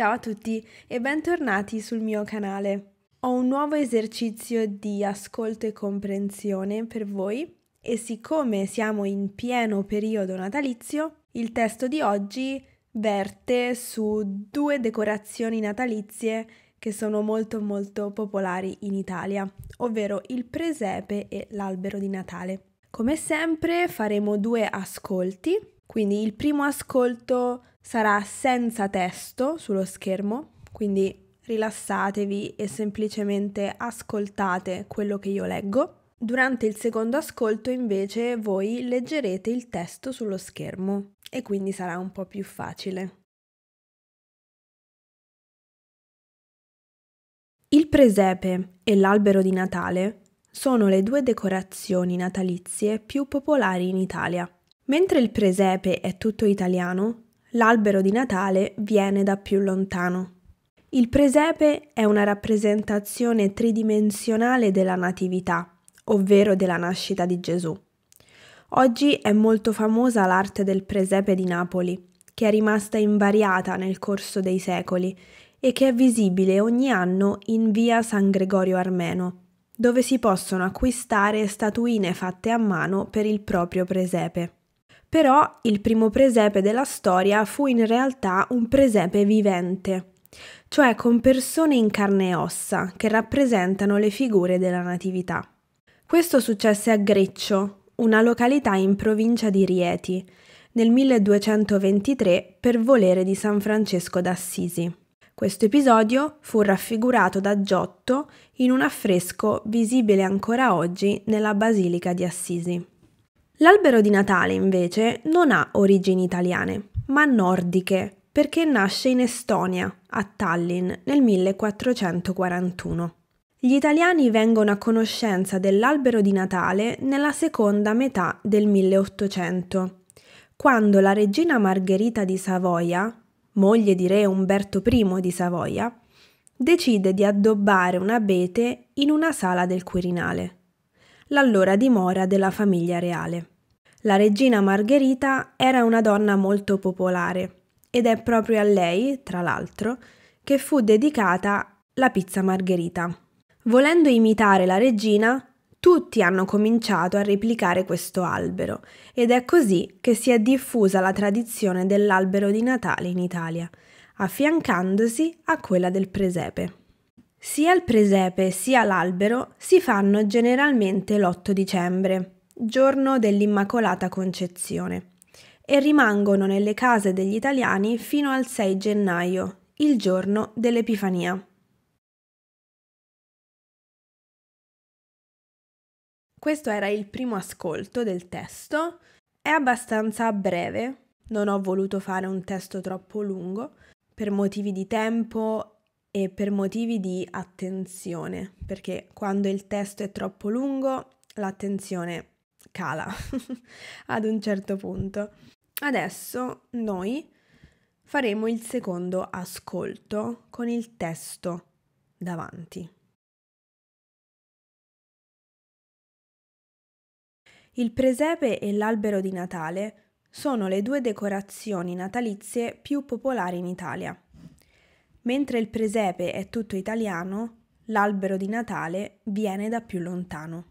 Ciao a tutti e bentornati sul mio canale. Ho un nuovo esercizio di ascolto e comprensione per voi e siccome siamo in pieno periodo natalizio, il testo di oggi verte su due decorazioni natalizie che sono molto molto popolari in Italia, ovvero il presepe e l'albero di Natale. Come sempre faremo due ascolti, quindi il primo ascolto sarà senza testo sullo schermo, quindi rilassatevi e semplicemente ascoltate quello che io leggo. Durante il secondo ascolto invece voi leggerete il testo sullo schermo e quindi sarà un po' più facile. Il presepe e l'albero di Natale sono le due decorazioni natalizie più popolari in Italia. Mentre il presepe è tutto italiano, l'albero di Natale viene da più lontano. Il presepe è una rappresentazione tridimensionale della natività, ovvero della nascita di Gesù. Oggi è molto famosa l'arte del presepe di Napoli, che è rimasta invariata nel corso dei secoli e che è visibile ogni anno in via San Gregorio Armeno, dove si possono acquistare statuine fatte a mano per il proprio presepe. Però il primo presepe della storia fu in realtà un presepe vivente, cioè con persone in carne e ossa che rappresentano le figure della Natività. Questo successe a Greccio, una località in provincia di Rieti, nel 1223 per volere di San Francesco d'Assisi. Questo episodio fu raffigurato da Giotto in un affresco visibile ancora oggi nella Basilica di Assisi. L'albero di Natale invece non ha origini italiane, ma nordiche, perché nasce in Estonia, a Tallinn, nel 1441. Gli italiani vengono a conoscenza dell'albero di Natale nella seconda metà del 1800, quando la regina Margherita di Savoia, moglie di re Umberto I di Savoia, decide di addobbare un abete in una sala del Quirinale l'allora dimora della famiglia reale. La regina Margherita era una donna molto popolare ed è proprio a lei, tra l'altro, che fu dedicata la pizza Margherita. Volendo imitare la regina, tutti hanno cominciato a replicare questo albero ed è così che si è diffusa la tradizione dell'albero di Natale in Italia, affiancandosi a quella del presepe. Sia il presepe sia l'albero si fanno generalmente l'8 dicembre, giorno dell'Immacolata Concezione, e rimangono nelle case degli italiani fino al 6 gennaio, il giorno dell'Epifania. Questo era il primo ascolto del testo, è abbastanza breve, non ho voluto fare un testo troppo lungo, per motivi di tempo e per motivi di attenzione, perché quando il testo è troppo lungo l'attenzione cala ad un certo punto. Adesso noi faremo il secondo ascolto con il testo davanti. Il presepe e l'albero di Natale sono le due decorazioni natalizie più popolari in Italia. Mentre il presepe è tutto italiano, l'albero di Natale viene da più lontano.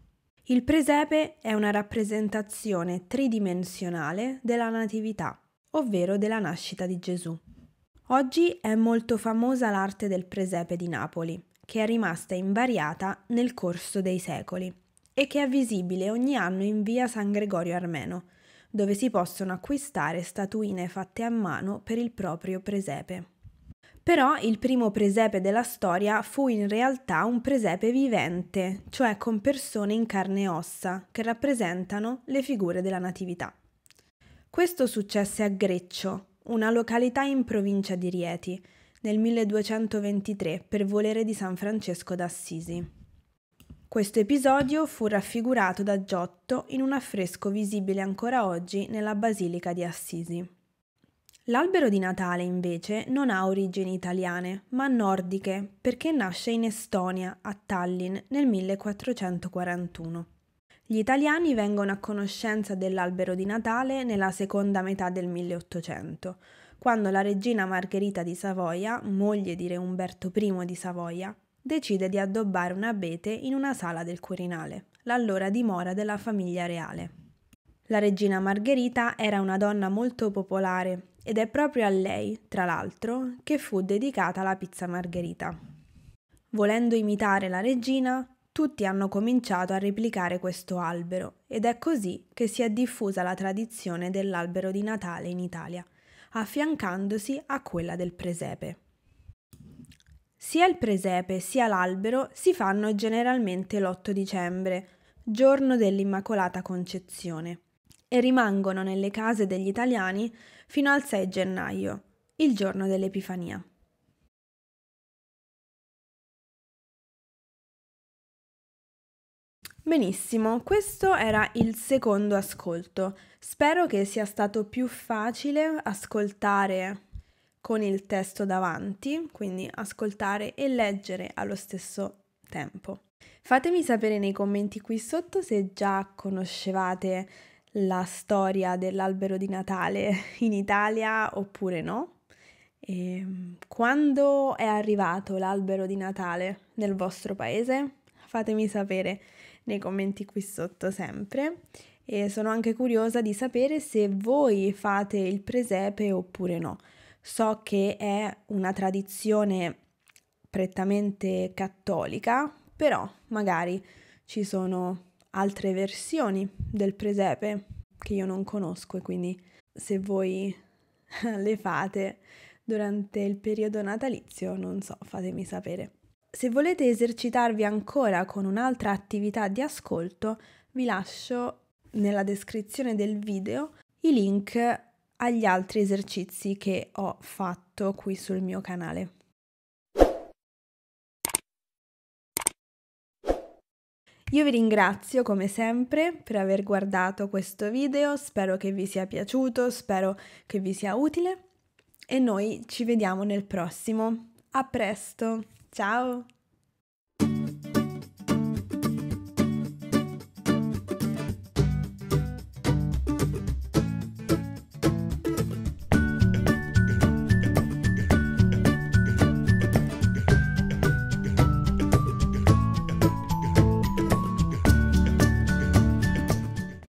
Il presepe è una rappresentazione tridimensionale della Natività, ovvero della nascita di Gesù. Oggi è molto famosa l'arte del presepe di Napoli, che è rimasta invariata nel corso dei secoli e che è visibile ogni anno in via San Gregorio Armeno, dove si possono acquistare statuine fatte a mano per il proprio presepe. Però il primo presepe della storia fu in realtà un presepe vivente, cioè con persone in carne e ossa, che rappresentano le figure della Natività. Questo successe a Greccio, una località in provincia di Rieti, nel 1223 per volere di San Francesco d'Assisi. Questo episodio fu raffigurato da Giotto in un affresco visibile ancora oggi nella Basilica di Assisi. L'albero di Natale invece non ha origini italiane, ma nordiche, perché nasce in Estonia, a Tallinn, nel 1441. Gli italiani vengono a conoscenza dell'albero di Natale nella seconda metà del 1800, quando la regina Margherita di Savoia, moglie di Re Umberto I di Savoia, decide di addobbare un abete in una sala del Quirinale, l'allora dimora della famiglia reale. La regina Margherita era una donna molto popolare ed è proprio a lei, tra l'altro, che fu dedicata la pizza margherita. Volendo imitare la regina, tutti hanno cominciato a replicare questo albero ed è così che si è diffusa la tradizione dell'albero di Natale in Italia, affiancandosi a quella del presepe. Sia il presepe sia l'albero si fanno generalmente l'8 dicembre, giorno dell'Immacolata Concezione, e rimangono nelle case degli italiani fino al 6 gennaio, il giorno dell'Epifania. Benissimo, questo era il secondo ascolto. Spero che sia stato più facile ascoltare con il testo davanti, quindi ascoltare e leggere allo stesso tempo. Fatemi sapere nei commenti qui sotto se già conoscevate la storia dell'albero di Natale in Italia oppure no. E ehm, quando è arrivato l'albero di Natale nel vostro paese? Fatemi sapere nei commenti qui sotto sempre. E sono anche curiosa di sapere se voi fate il presepe oppure no. So che è una tradizione prettamente cattolica, però magari ci sono altre versioni del presepe che io non conosco e quindi se voi le fate durante il periodo natalizio, non so, fatemi sapere. Se volete esercitarvi ancora con un'altra attività di ascolto, vi lascio nella descrizione del video i link agli altri esercizi che ho fatto qui sul mio canale. Io vi ringrazio come sempre per aver guardato questo video, spero che vi sia piaciuto, spero che vi sia utile e noi ci vediamo nel prossimo. A presto, ciao!